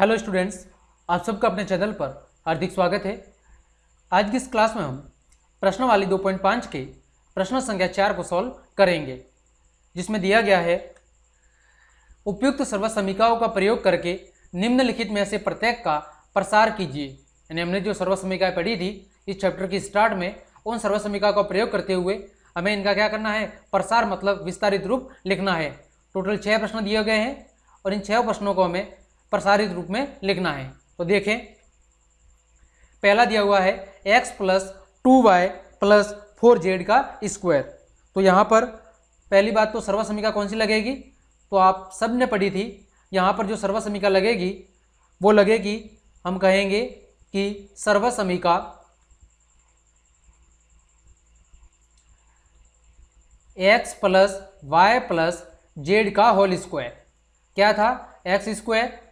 hello students आप सबका अपने चैनल पर हार्दिक स्वागत है आज की इस क्लास में हम प्रश्नावली 2.5 के प्रश्न संख्या चार को सॉल्व करेंगे जिसमें दिया गया है उपयुक्त सर्वसमिकाओं का प्रयोग करके निम्नलिखित में से प्रत्येक का प्रसार कीजिए यानी हमने जो सर्वसमिकाएँ पढ़ी थी इस चैप्टर की स्टार्ट में उन सर्वसमिकाओं का प्रयोग करते हुए हमें इनका क्या करना है प्रसार मतलब विस्तारित रूप लिखना है टोटल छः प्रश्न दिए गए हैं और इन छः प्रश्नों को हमें प्रसारित रूप में लिखना है तो देखें पहला दिया हुआ है x plus two y plus four z का स्क्वायर तो यहाँ पर पहली बात तो सर्व समीका कौन सी लगेगी तो आप सब ने पढ़ी थी यहाँ पर जो सर्व समीका लगेगी वो लगेगी हम कहेंगे कि सर्व समीका x plus Y plus Z का होल स्क्वायर क्या था x square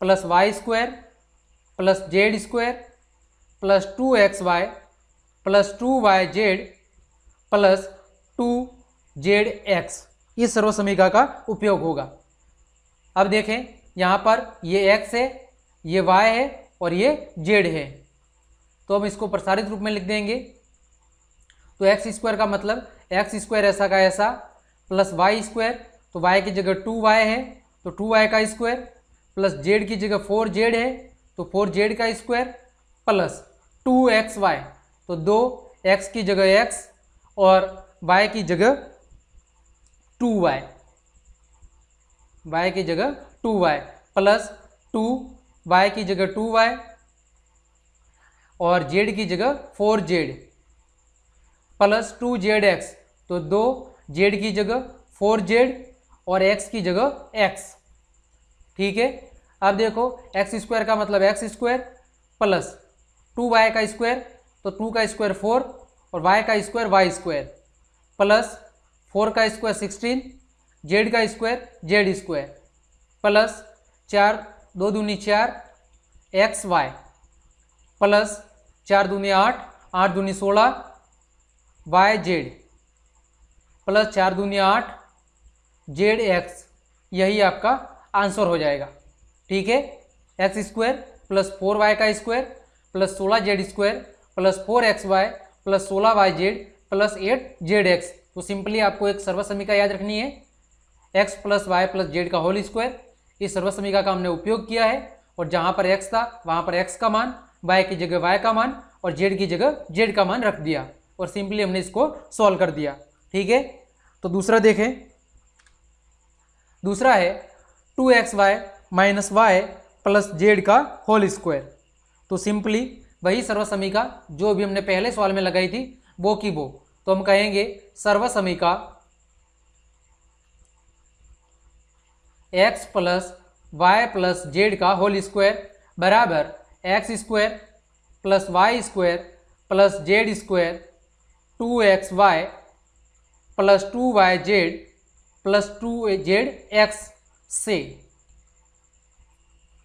plus Y square plus Z square plus two x y plus two Y Z plus two Z x इस सर्व समीका का उपयोग होगा अब देखें यहाँ पर ये एक्स है ये वाई है और ये जेड है तो हम इसको प्रसारित रूप में लिख देंगे तो एक्स स्क्वायर का मतलब एक्स स्क्वायर ऐसा का ऐसा प्लस वाई स्क्वायर तो वाई की जगह टू वाई है तो टू वाई का स्क्वायर प्लस जेड की जगह फोर जेड है तो फोर जेड का square plus two x y तो दो एक्स की जगह एक्स और वाई की जगह टू वाई वाई की जगह two y plus two y की जगह टू वाई और जेड की जगह four z plus two Z x तो दो जेड की जगह फोर जेड और एक्स की जगह एक्स ठीक है अब देखो एक्स स्क्वायर का मतलब x square plus two y का स्क्वायर तो टू का स्क्वायर फोर और वाई का square y square plus four का स्क्वायर सिक्सटीन जेड का स्क्वायर जेड स्क्वायर प्लस चार दो दूनी चार एक्स वाई प्लस चार दूनी आठ आठ दूनी सोलह वाई जेड प्लस चार दूनी आठ जेड एक्स यही आपका आंसर हो जाएगा ठीक है x square plus four y का स्क्वायर प्लस सोलह z square plus four x y plus सोलह y Z plus eight z x तो सिंपली आपको एक सर्वसमिका याद रखनी है x plus Y plus Z का होल स्क्वायर इस सर्वसमिका का हमने उपयोग किया है और जहाँ पर एक्स था वहाँ पर एक्स का मान वाई की जगह वाई का मान और जेड की जगह जेड का मान रख दिया और सिंपली हमने इसको सॉल्व कर दिया ठीक है तो दूसरा देखें दूसरा है two x Y minus y plus Z का होल स्क्वायर तो सिंपली वही सर्वसमीका जो भी हमने पहले सवाल में लगाई थी वो की वो तो हम कहेंगे सर्वसमीका x plus Y plus Z का होल स्क्वायर बराबर x square plus Y square plus Z square two x y plus two Y Z plus two Z x से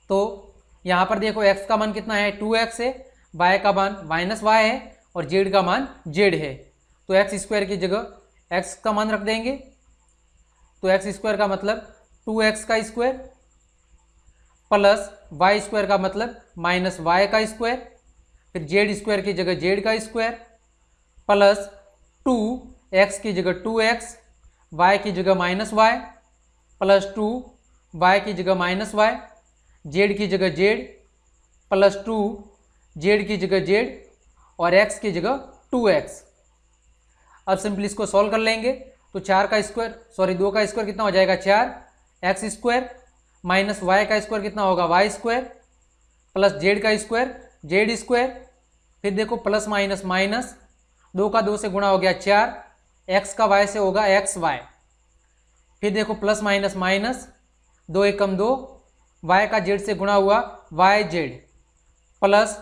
तो यहाँ पर देखो x का मान कितना है टू एक्स है y का मान माइनस वाई है और z का मान z है तो एक्स स्क्वायर की जगह x का मान रख देंगे तो एक्स स्क्वायर का मतलब टू एक्स का स्क्वायर प्लस वाई स्क्वायर का मतलब माइनस वाई का स्क्वायर फिर जेड स्क्वायर की जगह जेड का स्क्वायर प्लस टू एक्स की जगह टू एक्स वाई की जगह minus y plus two y की जगह माइनस वाई जेड की जगह जेड प्लस टू जेड की जगह जेड और एक्स की जगह टू एक्स अब सिंपली इसको सॉल्व कर लेंगे तो चार का स्क्वायर सॉरी दो का स्क्वायर कितना हो जाएगा चार एक्स स्क्वायर माइनस वाई का स्क्वायर कितना होगा वाई स्क्वायर प्लस जेड का स्क्वायर जेड स्क्वायर फिर देखो प्लस माइनस माइनस दो का दो से गुणा हो गया चार एक्स का वाई से होगा एक्स वाई फिर देखो प्लस माइनस माइनस दो एकम दो वाई का जेड से गुणा हुआ Y Z plus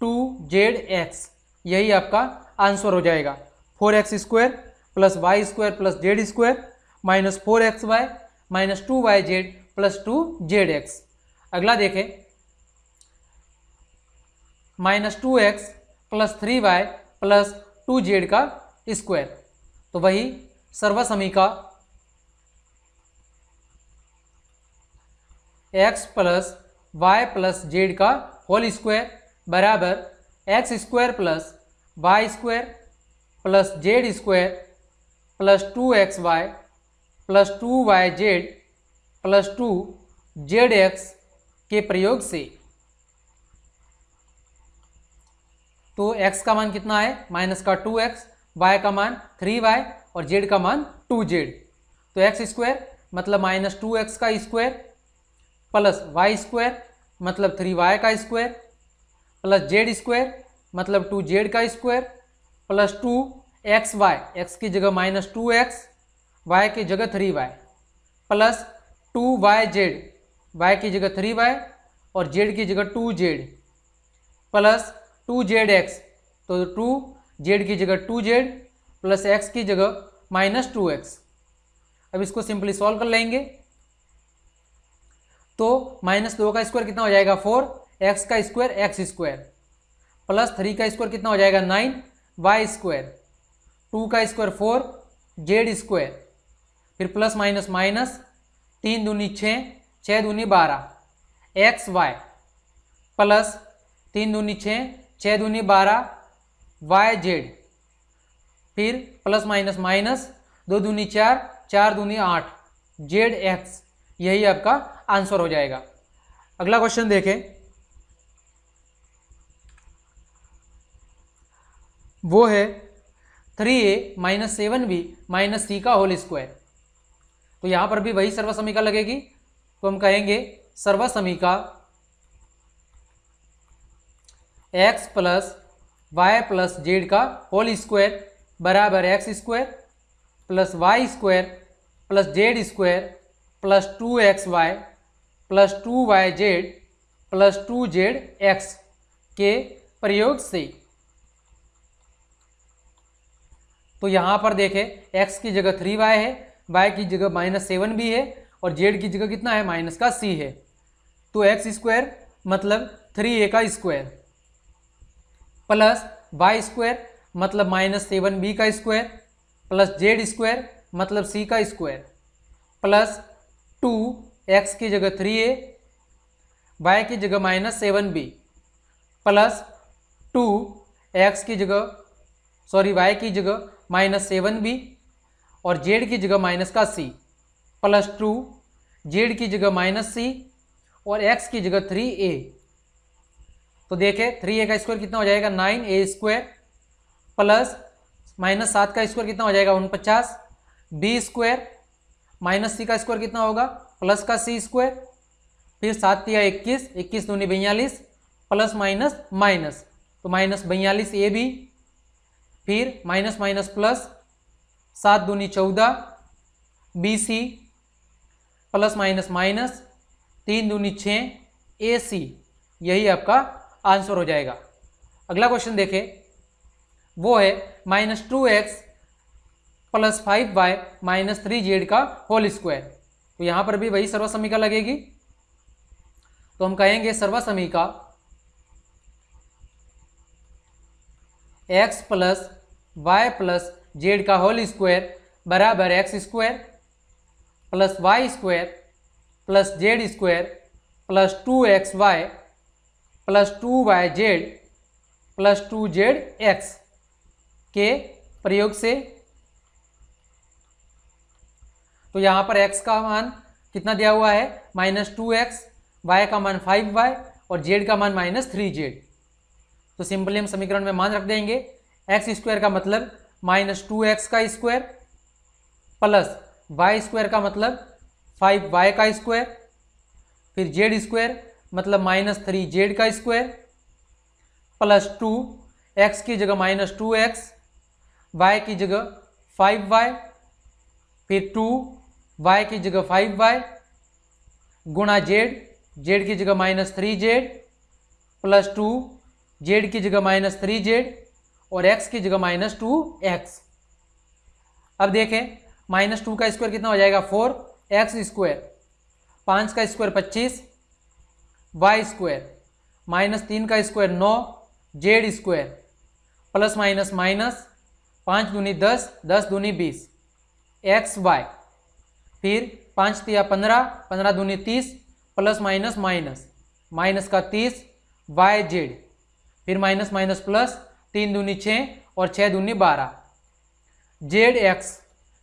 two Z X यही आपका आंसर हो जाएगा four X square plus Y square plus Z square minus four x Y minus two Y Z plus two Z X अगला देखें minus two x plus three Y plus two Z का square तो वही सर्वसमी का X plus Y plus Z का whole square बराबर x square plus Y square plus Z square plus two x y plus two Y Z plus two Z x के प्रयोग से तो x का मान कितना है माइनस का 2x, y का मान 3y और z का मान 2z तो एक्स स्क्वायर मतलब माइनस टू एक्स का स्क्वायर प्लस वाई स्क्वायर मतलब थ्री वाई का स्क्वायर प्लस जेड स्क्वायर मतलब टू जेड का square plus two x y x की जगह माइनस टू एक्स वाई की जगह three Y plus two Y z y की जगह थ्री वाई और जेड की जगह two z plus two Z x तो टू जेड की जगह टू जेड प्लस एक्स की जगह माइनस टू एक्स अब इसको सिंपली सॉल्व कर लेंगे तो माइनस दो का स्क्वायर कितना हो जाएगा फोर एक्स का square x square plus three का स्क्वायर कितना हो जाएगा नाइन वाई स्क्वायर टू का स्क्वायर फोर जेड स्क्वायर फिर प्लस माइनस माइनस तीन दूनी छः छः दूनी बारह एक्स वाई प्लस तीन दूनी छः छः दूनी बारह वाई जेड फिर प्लस माइनस माइनस दो दूनी चार चार दूनी आठ जेड एक्स यही आपका आंसर हो जाएगा अगला क्वेश्चन देखें वो है three a minus seven b minus c का होल स्क्वायर तो यहां पर भी वही सर्वसमिका लगेगी तो हम कहेंगे सर्वसमिका x plus Y plus Z का होल स्क्वायर बराबर x square plus Y square plus Z square plus two x y plus two Y Z plus two Z x के प्रयोग से तो यहाँ पर देखें x की जगह थ्री वाई है y की जगह माइनस सेवन भी है और z की जगह कितना है माइनस का c है तो एक्स स्क्वायर मतलब थ्री ए का स्क्वायर प्लस वाई स्क्वायर मतलब माइनस सेवन बी का स्क्वायर प्लस जेड स्क्वायर मतलब सी का स्क्वायर प्लस टू एक्स की जगह थ्री ए वाई की जगह minus seven b plus two x की जगह सॉरी वाई की जगह माइनस सेवन बी और जेड की जगह माइनस का सी प्लस टू जेड की जगह माइनस सी और एक्स की जगह थ्री ए तो देखे थ्री ए का स्क्वायर कितना हो जाएगा nine a square plus minus सात का स्क्वायर कितना हो जाएगा उनपचास बी स्क्वायर माइनस सी का स्क्वायर कितना होगा प्लस का सी स्क्वायर फिर सात या इक्कीस इक्कीस दूनी बयालीस प्लस माइनस माइनस तो माइनस बयालीस ए भी फिर माइनस माइनस प्लस सात दूनी चौदह b c plus minus minus तीन दूनी छः ए सी यही आपका आंसर हो जाएगा अगला क्वेश्चन देखें वो है minus two x plus five by minus three z का होल स्क्वायर तो यहाँ पर भी वही सर्वसमीका लगेगी तो हम कहेंगे सर्वसमीका x plus Y plus Z का होल स्क्वायर बराबर x square plus Y square plus Z square plus two x y plus two Y Z plus two Z x के प्रयोग से तो यहाँ पर एक्स का मान कितना दिया हुआ है माइनस टू एक्स वाई का मान फाइव वाई और जेड का मान माइनस थ्री जेड तो सिंपली हम समीकरण में मान रख देंगे एक्स स्क्वायर का मतलब माइनस टू एक्स का स्क्वायर प्लस वाई स्क्वायर का मतलब फाइव वाई का स्क्वायर फिर जेड स्क्वायर मतलब माइनस थ्री जेड का स्क्वायर प्लस टू एक्स की जगह माइनस टू एक्स वाई की जगह फाइव वाई फिर टू वाई की जगह फाइव वाई गुणा जेड जेड की जगह minus three z plus two z की जगह माइनस थ्री जेड और एक्स की जगह माइनस टू एक्स अब देखें माइनस टू का स्क्वायर कितना हो जाएगा फोर एक्स स्क्वायर पाँच का स्क्वायर पच्चीस वाई स्क्वायर माइनस तीन का स्क्वायर नौ z square plus minus minus पाँच दूनी दस दस दूनी बीस एक्स वाई फिर पाँच तिया पंद्रह पंद्रह दूनी तीस प्लस माइनस माइनस माइनस का तीस वाई जेड फिर माइनस माइनस प्लस तीन दूनी छः और छः दूनी बारह जेड एक्स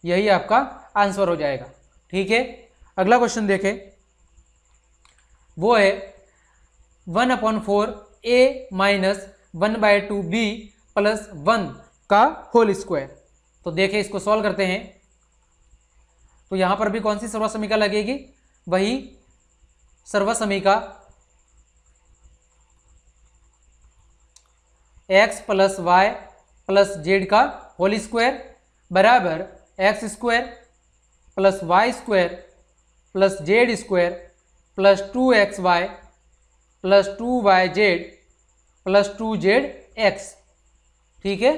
यही आपका आंसर हो जाएगा ठीक है अगला क्वेश्चन देखें वो है one upon four a minus one by two b plus one का होल स्क्वायर तो देखें इसको सॉल्व करते हैं तो यहां पर भी कौन सी सर्वसमिका लगेगी वही सर्वसमिका x plus Y plus Z का होल स्क्वायर बराबर x square plus Y square plus Z square plus two x y plus two Y Z plus two Z x ठीक है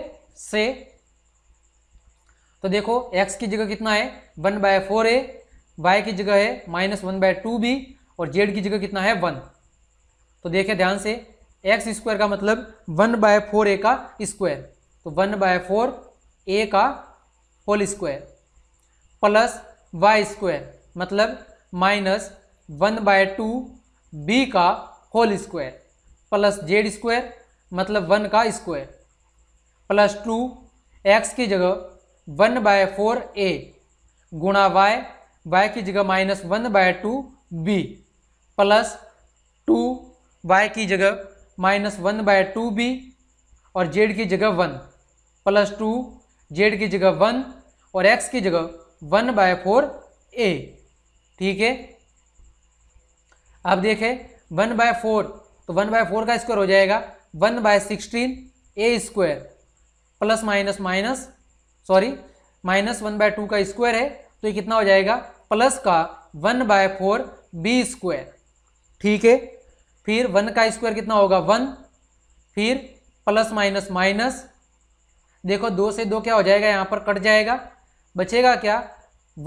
से तो देखो एक्स की जगह कितना है one by four a y की जगह है minus one by two b और जेड की जगह कितना है वन तो देखे ध्यान से एक्स स्क्वायर का मतलब वन बाय फोर ए का स्क्वायर तो वन बाय फोर ए का whole square plus Y square मतलब minus one by two b का whole square plus Z square मतलब वन का स्क्वायर प्लस टू एक्स की जगह वन बाय फोर ए गुणा वाई वाई की जगह minus one by two b plus two y की जगह minus one by two b और जेड की जगह वन प्लस टू जेड की जगह वन और एक्स की जगह वन बाय फोर ए ठीक है अब देखें वन बाय फोर तो वन बाय फोर का स्क्वायर हो जाएगा one by sixteen a square plus minus minus sorry minus one by two का स्क्वायर है तो ये कितना हो जाएगा प्लस का one by four b square ठीक है फिर वन का स्क्वायर कितना होगा वन फिर प्लस माइनस माइनस देखो दो से दो क्या हो जाएगा यहाँ पर कट जाएगा बचेगा क्या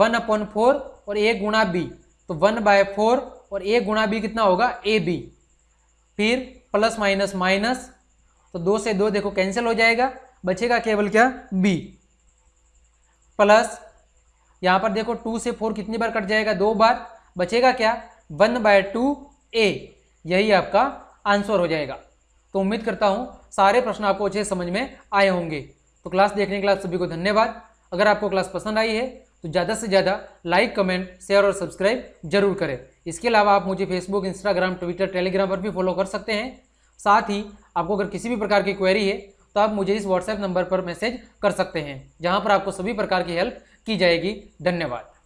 वन अपॉन फोर और एक गुणा बी तो वन बाय फोर और एक गुणा बी कितना होगा ए बी फिर प्लस माइनस माइनस तो दो से दो देखो कैंसिल हो जाएगा बचेगा केवल क्या बी प्लस यहाँ पर देखो टू से फोर कितनी बार कट जाएगा दो बार बचेगा क्या वन बाय टू ए यही आपका आंसर हो जाएगा तो उम्मीद करता हूँ सारे प्रश्न आपको अच्छे समझ में आए होंगे तो क्लास देखने के लिए आप सभी को धन्यवाद अगर आपको क्लास पसंद आई है तो ज़्यादा से ज़्यादा लाइक कमेंट शेयर और सब्सक्राइब जरूर करें इसके अलावा आप मुझे फेसबुक इंस्टाग्राम ट्विटर टेलीग्राम पर भी फॉलो कर सकते हैं साथ ही आपको अगर किसी भी प्रकार की क्वेरी है तो आप मुझे इस व्हाट्सएप नंबर पर मैसेज कर सकते हैं जहाँ पर आपको सभी प्रकार की हेल्प की जाएगी धन्यवाद